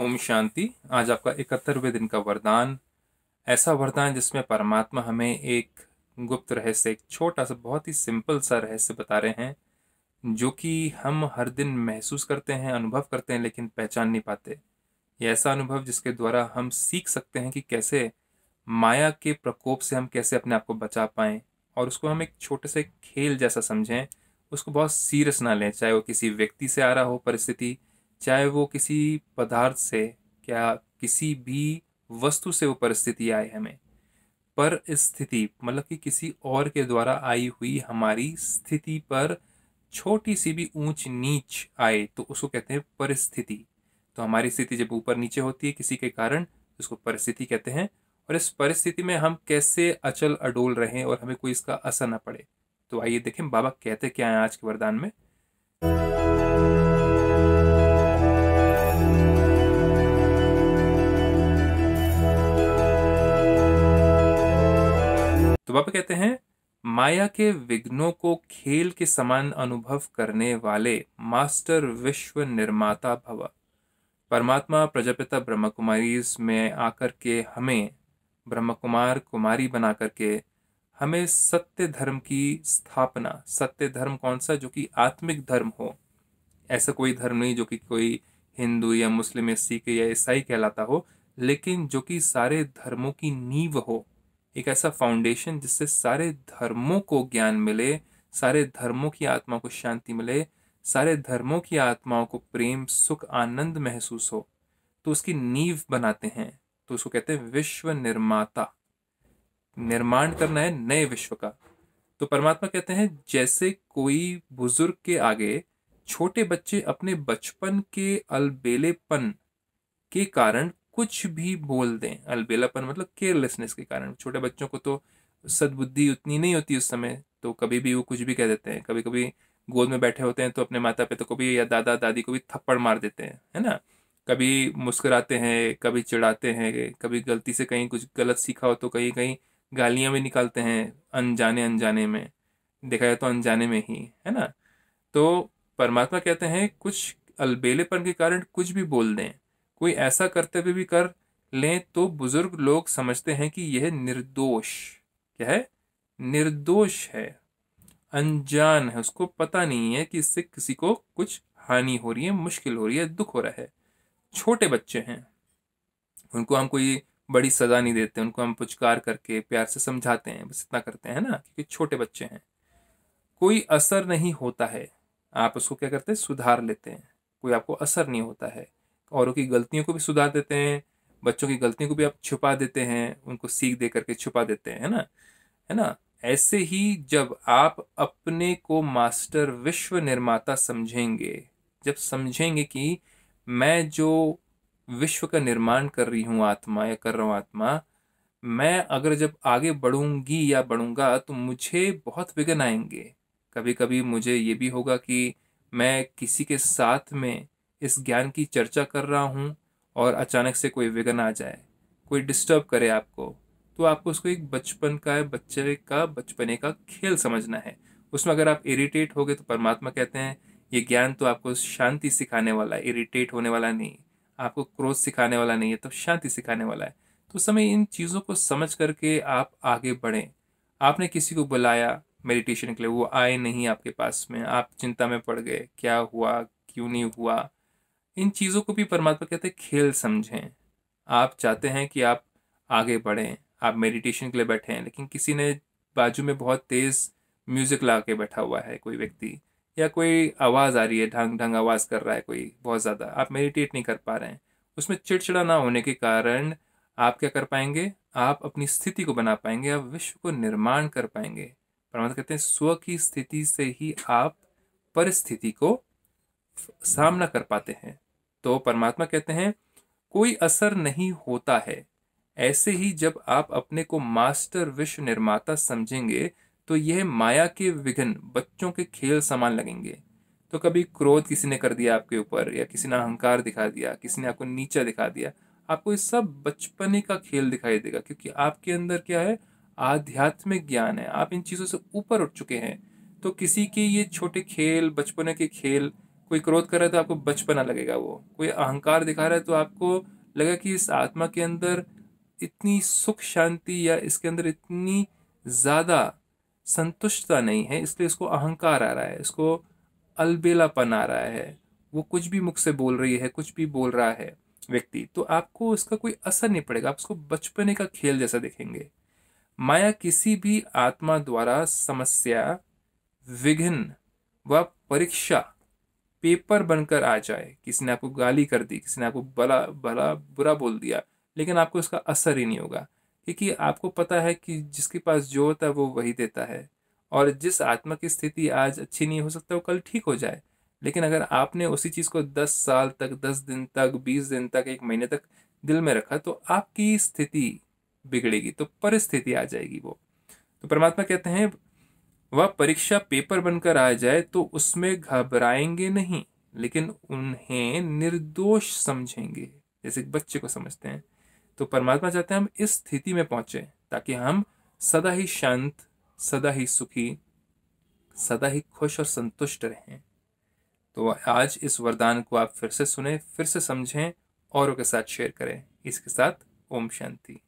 ओम शांति आज आपका इकहत्तरवें दिन का वरदान ऐसा वरदान जिसमें परमात्मा हमें एक गुप्त रहस्य एक छोटा सा बहुत ही सिंपल सा रहस्य बता रहे हैं जो कि हम हर दिन महसूस करते हैं अनुभव करते हैं लेकिन पहचान नहीं पाते ये ऐसा अनुभव जिसके द्वारा हम सीख सकते हैं कि कैसे माया के प्रकोप से हम कैसे अपने आप को बचा पाएं और उसको हम एक छोटे से खेल जैसा समझें उसको बहुत सीरियस ना लें चाहे वो किसी व्यक्ति से आ रहा हो परिस्थिति चाहे वो किसी पदार्थ से क्या किसी भी वस्तु से वो परिस्थिति आए हमें पर स्थिति मतलब कि किसी और के द्वारा आई हुई हमारी स्थिति पर छोटी सी भी ऊंच नीच आए तो उसको कहते हैं परिस्थिति तो हमारी स्थिति जब ऊपर नीचे होती है किसी के कारण उसको तो परिस्थिति कहते हैं और इस परिस्थिति में हम कैसे अचल अडोल रहें और हमें कोई इसका असर ना पड़े तो आइए देखें बाबा कहते क्या हैं आज के वरदान में तो बाबा कहते हैं माया के विघ्नों को खेल के समान अनुभव करने वाले मास्टर विश्व निर्माता भव परमात्मा प्रजापिता ब्रह्म कुमारी में आकर के हमें ब्रह्म कुमार कुमारी बना करके हमें सत्य धर्म की स्थापना सत्य धर्म कौन सा जो कि आत्मिक धर्म हो ऐसा कोई धर्म नहीं जो कि कोई हिंदू या मुस्लिम या सिख या ईसाई कहलाता हो लेकिन जो कि सारे धर्मों की नींव हो एक ऐसा फाउंडेशन जिससे सारे धर्मों को ज्ञान मिले सारे धर्मों की आत्मा को शांति मिले सारे धर्मों की आत्माओं को प्रेम सुख आनंद महसूस हो तो उसकी नींव बनाते हैं तो उसको कहते हैं विश्व निर्माता निर्माण करना है नए विश्व का तो परमात्मा कहते हैं जैसे कोई बुजुर्ग के आगे छोटे बच्चे अपने बचपन के अलबेलेपन के कारण कुछ भी बोल दें अलबेलापन मतलब केयरलेसनेस के कारण छोटे बच्चों को तो सदबुद्धि उतनी नहीं होती उस समय तो कभी भी वो कुछ भी कह देते हैं कभी कभी गोद में बैठे होते हैं तो अपने माता पिता को भी या दादा दादी को भी थप्पड़ मार देते हैं है ना कभी मुस्कुराते हैं कभी चिढ़ाते हैं कभी गलती से कहीं कुछ गलत सीखा हो तो कहीं कहीं गालियाँ भी निकालते हैं अनजाने अनजाने में देखा जाए तो अनजाने में ही है ना तो परमात्मा कहते हैं कुछ अलबेलेपन के कारण कुछ भी बोल दें कोई ऐसा कर्तव्य भी कर लें तो बुजुर्ग लोग समझते हैं कि यह निर्दोष क्या है निर्दोष है अनजान है उसको पता नहीं है कि इससे किसी को कुछ हानि हो रही है मुश्किल हो रही है दुख हो रहा है छोटे बच्चे हैं उनको हम कोई बड़ी सज़ा नहीं देते उनको हम पुचकार करके प्यार से समझाते हैं बस इतना करते हैं ना क्योंकि छोटे बच्चे हैं कोई असर नहीं होता है आप उसको क्या करते हैं सुधार लेते हैं कोई आपको असर नहीं होता है औरों की गलतियों को भी सुधार देते हैं बच्चों की गलतियों को भी आप छुपा देते हैं उनको सीख दे करके छुपा देते हैं है ना है ना ऐसे ही जब आप अपने को मास्टर विश्व निर्माता समझेंगे जब समझेंगे कि मैं जो विश्व का निर्माण कर रही हूँ आत्मा या कर रहा हूँ आत्मा मैं अगर जब आगे बढ़ूंगी या बढ़ूंगा तो मुझे बहुत विघ्न आएंगे कभी कभी मुझे ये भी होगा कि मैं किसी के साथ में इस ज्ञान की चर्चा कर रहा हूँ और अचानक से कोई विघन आ जाए कोई डिस्टर्ब करे आपको तो आपको उसको एक बचपन का बच्चे का बचपने का खेल समझना है उसमें अगर आप इरिटेट हो गए तो परमात्मा कहते हैं ये ज्ञान तो आपको शांति सिखाने वाला है इरिटेट होने वाला नहीं आपको क्रोध सिखाने वाला नहीं है तो शांति सिखाने वाला है तो समय इन चीज़ों को समझ करके आप आगे बढ़ें आपने किसी को बुलाया मेडिटेशन के लिए वो आए नहीं आपके पास में आप चिंता में पड़ गए क्या हुआ क्यों नहीं हुआ इन चीज़ों को भी परमात्मा कहते हैं खेल समझें आप चाहते हैं कि आप आगे बढ़ें आप मेडिटेशन के लिए बैठे हैं लेकिन किसी ने बाजू में बहुत तेज़ म्यूज़िक ला के बैठा हुआ है कोई व्यक्ति या कोई आवाज़ आ रही है ढंग ढंग आवाज़ कर रहा है कोई बहुत ज़्यादा आप मेडिटेट नहीं कर पा रहे हैं उसमें चिड़चिड़ा ना होने के कारण आप क्या कर पाएंगे आप अपनी स्थिति को बना पाएंगे आप विश्व को निर्माण कर पाएंगे परमात्मा कहते हैं स्व की स्थिति से ही आप परिस्थिति को सामना कर पाते हैं तो परमात्मा कहते हैं कोई असर नहीं होता है ऐसे ही जब आप अपने को मास्टर विश्व निर्माता समझेंगे तो यह माया के विघन बच्चों के खेल समान लगेंगे तो कभी क्रोध किसी ने कर दिया आपके ऊपर या किसी ने अहंकार दिखा दिया किसी ने आपको नीचा दिखा दिया आपको ये सब बचपने का खेल दिखाई देगा क्योंकि आपके अंदर क्या है आध्यात्मिक ज्ञान है आप इन चीज़ों से ऊपर उठ चुके हैं तो किसी के ये छोटे खेल बचपने के खेल कोई क्रोध कर रहा है तो आपको बचपना लगेगा वो कोई अहंकार दिखा रहा है तो आपको लगेगा कि इस आत्मा के अंदर इतनी सुख शांति या इसके अंदर इतनी ज़्यादा संतुष्टता नहीं है इसलिए इसको अहंकार आ रहा है इसको अलबेलापन आ रहा है वो कुछ भी मुख से बोल रही है कुछ भी बोल रहा है व्यक्ति तो आपको इसका कोई असर नहीं पड़ेगा आप उसको बचपने का खेल जैसा देखेंगे माया किसी भी आत्मा द्वारा समस्या विघ्न व परीक्षा पेपर बनकर आ जाए किसी ने आपको गाली कर दी किसी ने आपको भला भला बुरा बोल दिया लेकिन आपको इसका असर ही नहीं होगा क्योंकि आपको पता है कि जिसके पास जो होता है वो वही देता है और जिस आत्मा की स्थिति आज अच्छी नहीं हो सकता वो कल ठीक हो जाए लेकिन अगर आपने उसी चीज़ को दस साल तक दस दिन तक बीस दिन तक एक महीने तक दिल में रखा तो आपकी स्थिति बिगड़ेगी तो परिस्थिति आ जाएगी वो तो परमात्मा कहते हैं वह परीक्षा पेपर बनकर आ जाए तो उसमें घबराएंगे नहीं लेकिन उन्हें निर्दोष समझेंगे जैसे बच्चे को समझते हैं तो परमात्मा चाहते हैं हम इस स्थिति में पहुंचे ताकि हम सदा ही शांत सदा ही सुखी सदा ही खुश और संतुष्ट रहें तो आज इस वरदान को आप फिर से सुने फिर से समझें औरों के साथ शेयर करें इसके साथ ओम शांति